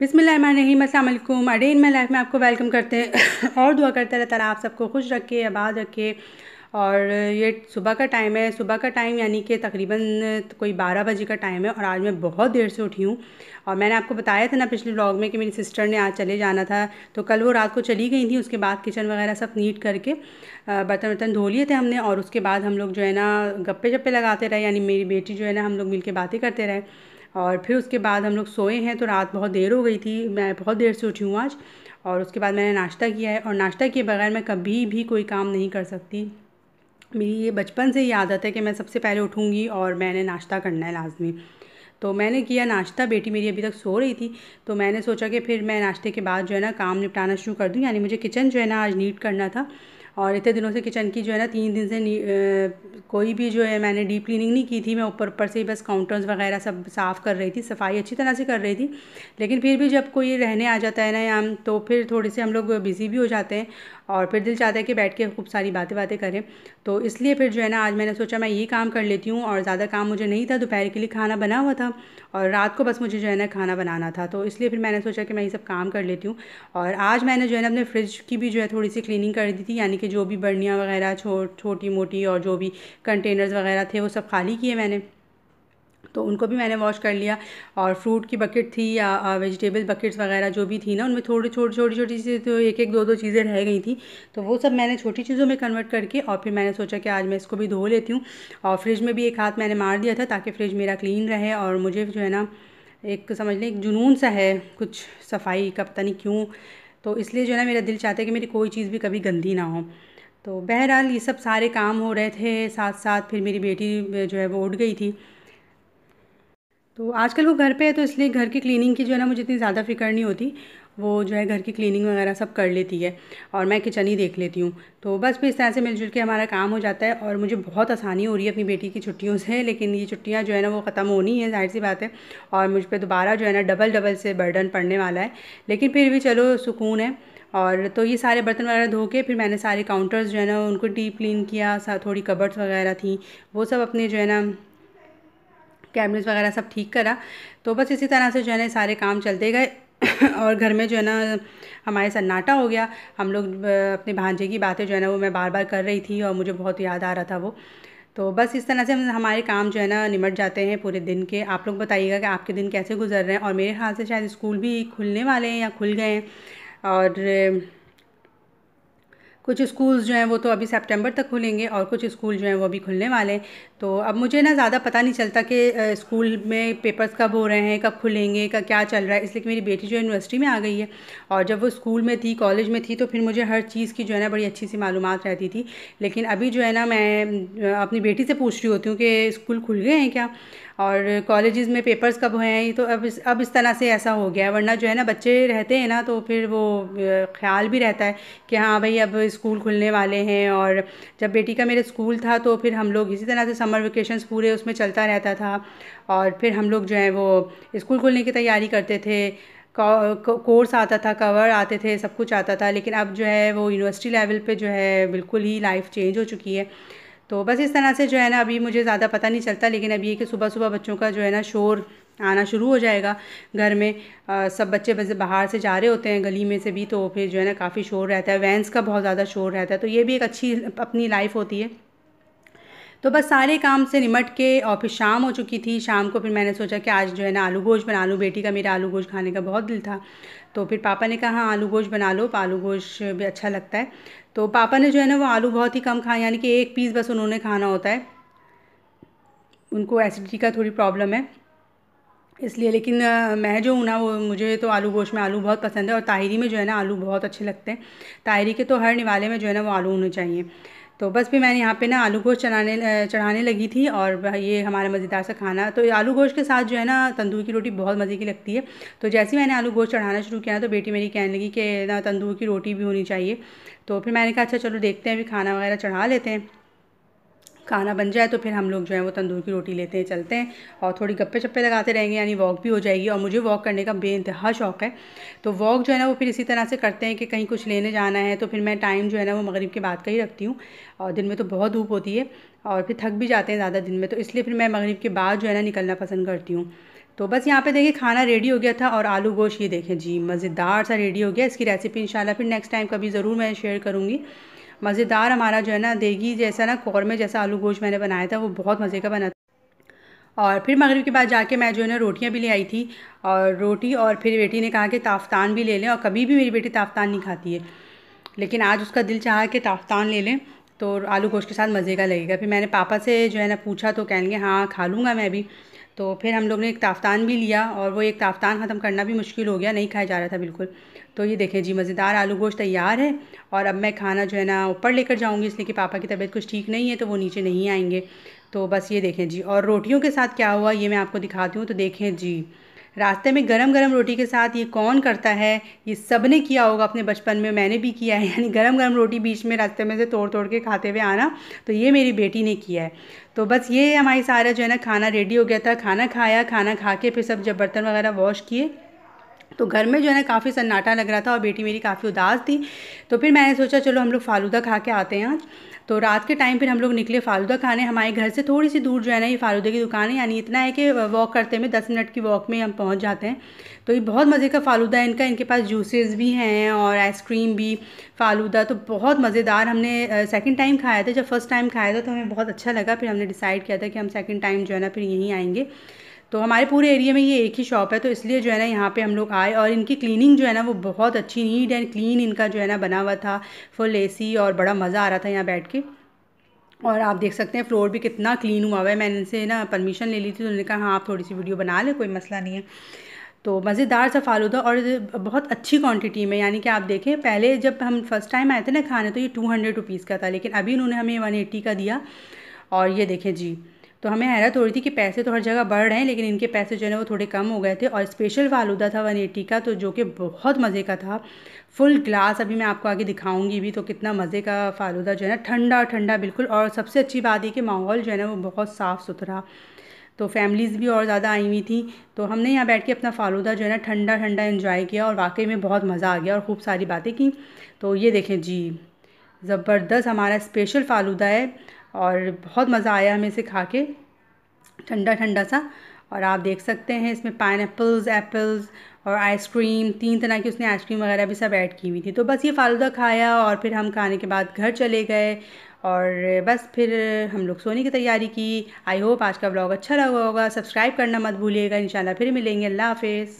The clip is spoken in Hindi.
बिसमीम अल्लाम इन माई लाइफ में आपको वेलकम करते हैं और दुआ करते रहता है आप सबको खुश रखिए आबाद रखिए और ये सुबह का टाइम है सुबह का टाइम यानी कि तकरीबन कोई बारह बजे का टाइम है और आज मैं बहुत देर से उठी हूँ और मैंने आपको बताया था ना पिछले ब्लॉग में कि मेरी सिस्टर ने आज चले जाना था तो कल वो रात को चली गई थी उसके बाद किचन वगैरह सब नीट करके बर्तन वर्तन धो लिए थे हमने और उसके बाद हम लोग जो है ना गप्पे शप्पे लगाते रहे यानी मेरी बेटी जो है ना हम लोग मिल बातें करते रहे और फिर उसके बाद हम लोग सोए हैं तो रात बहुत देर हो गई थी मैं बहुत देर से उठी हूँ आज और उसके बाद मैंने नाश्ता किया है और नाश्ता किए बगैर मैं कभी भी कोई काम नहीं कर सकती मेरी ये बचपन से ही आदत है कि मैं सबसे पहले उठूँगी और मैंने नाश्ता करना है लाजमी तो मैंने किया नाश्ता बेटी मेरी अभी तक सो रही थी तो मैंने सोचा कि फिर मैं नाश्ते के बाद जो है ना काम निपटाना शुरू कर दूँ यानी मुझे किचन जो है ना आज नीट करना था और इतने दिनों से किचन की जो है ना तीन दिन से आ, कोई भी जो है मैंने डीप क्लीनिंग नहीं की थी मैं ऊपर ऊपर से ही बस काउंटर्स वगैरह सब साफ़ कर रही थी सफाई अच्छी तरह से कर रही थी लेकिन फिर भी जब कोई रहने आ जाता है ना यहाँ तो फिर थोड़े से हम लोग बिज़ी भी हो जाते हैं और फिर दिल चाहता है कि बैठ के खूब सारी बातें बातें करें तो इसलिए फिर जो है ना आज मैंने सोचा मैं ये काम कर लेती हूँ और ज़्यादा काम मुझे नहीं था दोपहर के लिए खाना बना हुआ था और रात को बस मुझे जो है ना खाना बनाना था तो इसलिए फिर मैंने सोचा कि मैं ये सब काम कर लेती हूँ और आज मैंने जो है ना अपने फ्रिज की भी जो है थोड़ी सी क्लिनिंग कर दी थी यानी कि जो भी बर्नियाँ वगैरह छो, छोटी मोटी और जो भी कंटेनर्स वगैरह थे वो सब खाली किए मैंने तो उनको भी मैंने वॉश कर लिया और फ्रूट की बकेट थी या वेजिटेबल बकेट्स वगैरह जो भी थी ना उनमें थोड़ी छोटी छोटी छोटी चीज़ें तो एक एक दो दो चीज़ें रह गई थी तो वो सब मैंने छोटी चीज़ों में कन्वर्ट करके और फिर मैंने सोचा कि आज मैं इसको भी धो लेती हूँ और फ्रिज में भी एक हाथ मैंने मार दिया था ताकि फ्रिज मेरा क्लीन रहे और मुझे जो है ना एक समझ लें एक जुनून सा है कुछ सफाई का पता नहीं क्यों तो इसलिए जो है ना मेरा दिल चाहता है कि मेरी कोई चीज़ भी कभी गंदी ना हो तो बहरहाल ये सब सारे काम हो रहे थे साथ साथ फिर मेरी बेटी जो है वो उठ गई थी तो आजकल वो घर पे है तो इसलिए घर की क्लीनिंग की जो है ना मुझे इतनी ज़्यादा फिक्र नहीं होती वो जो है घर की क्लीनिंग वगैरह सब कर लेती है और मैं किचन ही देख लेती हूँ तो बस फिर इस तरह से मिलजुल के हमारा काम हो जाता है और मुझे बहुत आसानी हो रही है अपनी बेटी की छुट्टियों से लेकिन ये छुट्टियाँ जो है ना वो ख़त्म होनी है जाहिर सी बात है और मुझ पर दोबारा जो है ना डबल डबल से बर्डन पड़ने वाला है लेकिन फिर भी चलो सुकून है और तो ये सारे बर्तन वगैरह धो के फिर मैंने सारे काउंटर्स जो है ना उनको डीप क्लीन किया थोड़ी कबर्ड्स वगैरह थी वो सब अपने जो है ना कैमरेज वगैरह सब ठीक करा तो बस इसी तरह से जो है ना सारे काम चलते गए और घर में जो है ना हमारे सन्नाटा हो गया हम लोग अपने भांजे की बातें जो है ना वो मैं बार बार कर रही थी और मुझे बहुत याद आ रहा था वो तो बस इस तरह से हमारे काम जो है ना निमट जाते हैं पूरे दिन के आप लोग बताइएगा कि आपके दिन कैसे गुजर रहे हैं और मेरे ख्याल से शायद स्कूल भी खुलने वाले हैं या खुल गए हैं और कुछ स्कूल्स जो हैं वो तो अभी सितंबर तक खुलेंगे और कुछ स्कूल जो हैं वो अभी खुलने वाले हैं तो अब मुझे ना ज़्यादा पता नहीं चलता कि स्कूल में पेपर्स कब हो रहे हैं कब खुलेंगे का क्या चल रहा है इसलिए कि मेरी बेटी जो यूनिवर्सिटी में आ गई है और जब वो स्कूल में थी कॉलेज में थी तो फिर मुझे हर चीज़ की जो है ना बड़ी अच्छी सी मालूम रहती थी लेकिन अभी जो है ना मैं अपनी बेटी से पूछ रही होती हूँ कि स्कूल खुल गए हैं क्या और कॉलेज़ में पेपर्स कब हुए हैं तो अब इस अब इस तरह से ऐसा हो गया है वरना जो है ना बच्चे रहते हैं ना तो फिर वो ख्याल भी रहता है कि हाँ भाई अब स्कूल खुलने वाले हैं और जब बेटी का मेरे स्कूल था तो फिर हम लोग इसी तरह से समर वेकेशन पूरे उसमें चलता रहता था और फिर हम लोग जो है वो स्कूल खुलने की तैयारी करते थे कोर्स आता था कवर आते थे सब कुछ आता था लेकिन अब जो है वो यूनिवर्सिटी लेवल पे जो है बिल्कुल ही लाइफ चेंज हो चुकी है तो बस इस तरह से जो है ना अभी मुझे ज़्यादा पता नहीं चलता लेकिन अब ये कि सुबह सुबह बच्चों का जो है ना शोर आना शुरू हो जाएगा घर में आ, सब बच्चे वैसे बाहर से जा रहे होते हैं गली में से भी तो फिर जो है ना काफ़ी शोर रहता है वैंस का बहुत ज़्यादा शोर रहता है तो ये भी एक अच्छी अपनी लाइफ होती है तो बस सारे काम से निमट के और फिर शाम हो चुकी थी शाम को फिर मैंने सोचा कि आज जो है ना आलू गोश बना लूँ बेटी का मेरा आलू गोश खाने का बहुत दिल था तो फिर पापा ने कहा हाँ आलू गोश बना लो आलू गोश भी अच्छा लगता है तो पापा ने जो है ना वो आलू बहुत ही कम खाए यानी कि एक पीस बस उन्होंने खाना होता है उनको एसिडिटी का थोड़ी प्रॉब्लम है इसलिए लेकिन मैं जो हूँ ना वो मुझे तो आलू गोश में आलू बहुत पसंद है और ताहरी में जो है ना आलू बहुत अच्छे लगते हैं ताहरी के तो हर निवाले में जो है ना वो आलू होने चाहिए तो बस फिर मैंने यहाँ पे ना आलू गोश्त चढ़ाने चढ़ाने लगी थी और ये हमारा मज़ेदार सा खाना तो आलू गोश्त के साथ जो है ना तंदूर की रोटी बहुत मज़े की लगती है तो जैसे ही मैंने आलू गोश्त चढ़ाना शुरू किया ना तो बेटी मेरी कहने लगी कि ना तंदूर की रोटी भी होनी चाहिए तो फिर मैंने कहा अच्छा चलो देखते हैं अभी खाना वगैरह चढ़ा लेते हैं खाना बन जाए तो फिर हम लोग जो है वो तंदूर की रोटी लेते हैं चलते हैं और थोड़ी गप्पे छप्पे लगाते रहेंगे यानी वॉक भी हो जाएगी और मुझे वॉक करने का बेानतहा शौक़ है तो वॉक जो है ना वो फिर इसी तरह से करते हैं कि कहीं कुछ लेने जाना है तो फिर मैं टाइम जो है ना वो मगरब के बाद का ही रखती हूँ और दिन में तो बहुत धूप होती है और फिर थक भी जाते हैं ज़्यादा दिन में तो इसलिए फिर मैं मगरब के बाद जो है ना निकलना पसंद करती हूँ तो बस यहाँ पे देखिए खाना रेडी हो गया था और आलू गोश्त ये देखें जी मज़ेदार सा रेडी हो गया इसकी रेसिपी इंशाल्लाह फिर नेक्स्ट टाइम कभी ज़रूर मैं शेयर करूँगी मज़ेदार हमारा जो है ना देगी जैसा ना कौरमे जैसा आलू गोश्त मैंने बनाया था वो बहुत मज़े का बना था और फिर मगरब के बाद जाके मैं जो है ना रोटियाँ भी ले आई थी और रोटी और फिर बेटी ने कहा कि ताफ्तान भी ले लें और कभी भी मेरी बेटी ताफ्तान नहीं खाती है लेकिन आज उसका दिल चाह कि ताफ्तान ले लें तो आलू गोश्त के साथ मज़े का लगेगा फिर मैंने पापा से जो है ना पूछा तो कहेंगे हाँ खा लूँगा मैं भी तो फिर हम लोग ने एक ताफ्तान भी लिया और वो एक ताफ्तान ख़त्म करना भी मुश्किल हो गया नहीं खाया जा रहा था बिल्कुल तो ये देखें जी मज़ेदार आलू गोश्त तैयार है और अब मैं खाना जो है ना ऊपर लेकर जाऊँगी इसलिए कि पापा की तबीयत कुछ ठीक नहीं है तो वो नीचे नहीं आएंगे तो बस ये देखें जी और रोटियों के साथ क्या हुआ ये मैं आपको दिखाती हूँ तो देखें जी रास्ते में गरम गरम रोटी के साथ ये कौन करता है ये सब ने किया होगा अपने बचपन में मैंने भी किया है यानी गरम गरम रोटी बीच में रास्ते में से तोड़ तोड़ के खाते हुए आना तो ये मेरी बेटी ने किया है तो बस ये हमारी सारा जो है ना खाना रेडी हो गया था खाना खाया खाना खा के फिर सब जब बर्तन वगैरह वॉश किए तो घर में जो है ना काफ़ी सन्नाटा लग रहा था और बेटी मेरी काफ़ी उदास थी तो फिर मैंने सोचा चलो हम लोग फालूदा खा के आते हैं तो रात के टाइम फिर हम लोग निकले फालूदा खाने हमारे घर से थोड़ी सी दूर जो है ना ये फालूदा की दुकान है यानी इतना है कि वॉक करते में दस मिनट की वॉक में हम पहुँच जाते हैं तो ये बहुत मज़े का फालूदा है इनका इनके पास जूसेस भी हैं और आइसक्रीम भी फालूदा तो बहुत मज़ेदार हमने सेकेंड टाइम खाया था जब फर्स्ट टाइम खाया था तो हमें बहुत अच्छा लगा फिर हमने डिसाइड किया था कि हम सेकेंड टाइम जो है ना फिर यहीं आएँगे तो हमारे पूरे एरिया में ये एक ही शॉप है तो इसलिए जो है ना यहाँ पे हम लोग आए और इनकी क्लीनिंग जो है ना वो बहुत अच्छी नीट एंड क्लीन इनका जो है ना बना हुआ था फुल एसी और बड़ा मज़ा आ रहा था यहाँ बैठ के और आप देख सकते हैं फ्लोर भी कितना क्लीन हुआ हुआ है मैंने इनसे ना परमिशन ले ली थी तो उन्होंने कहा हाँ आप थोड़ी सी वीडियो बना लें कोई मसला नहीं है तो मज़ेदार सा फालूदा और बहुत अच्छी क्वांटिटी में यानी कि आप देखें पहले जब हम फर्स्ट टाइम आए थे ना खाने तो ये टू हंड्रेड रुपीज़ का था लेकिन अभी उन्होंने हमें वन एट्टी का दिया और ये देखें जी तो हमें हैरत हो रही थी कि पैसे तो हर जगह बढ़ रहे हैं लेकिन इनके पैसे जो है वो थोड़े कम हो गए थे और स्पेशल फालूदा था वन एटी का तो जो कि बहुत मज़े का था फुल ग्लास अभी मैं आपको आगे दिखाऊंगी भी तो कितना मज़े का फालूदा जो है ना ठंडा ठंडा बिल्कुल और सबसे अच्छी बात ये कि माहौल जो है ना वो बहुत साफ़ सुथरा तो फैमिलीज़ भी और ज़्यादा आई हुई थी तो हमने यहाँ बैठ के अपना फालूदा जो है ना ठंडा ठंडा इन्जॉय किया और वाकई में बहुत मज़ा आ गया और खूब सारी बातें की तो ये देखें जी ज़बरदस्त हमारा स्पेशल फालूदा है और बहुत मज़ा आया हमें इसे खा के ठंडा ठंडा सा और आप देख सकते हैं इसमें पाइन एप्पल्स एप्पल्स और आइसक्रीम तीन तरह की उसने आइसक्रीम वगैरह भी सब ऐड की हुई थी तो बस ये फालूदा खाया और फिर हम खाने के बाद घर चले गए और बस फिर हम लोग सोने की तैयारी की आई होप आज का ब्लॉग अच्छा लगा होगा सब्सक्राइब करना मत भूलिएगा इंशाल्लाह फिर मिलेंगे अल्लाह हाफिज़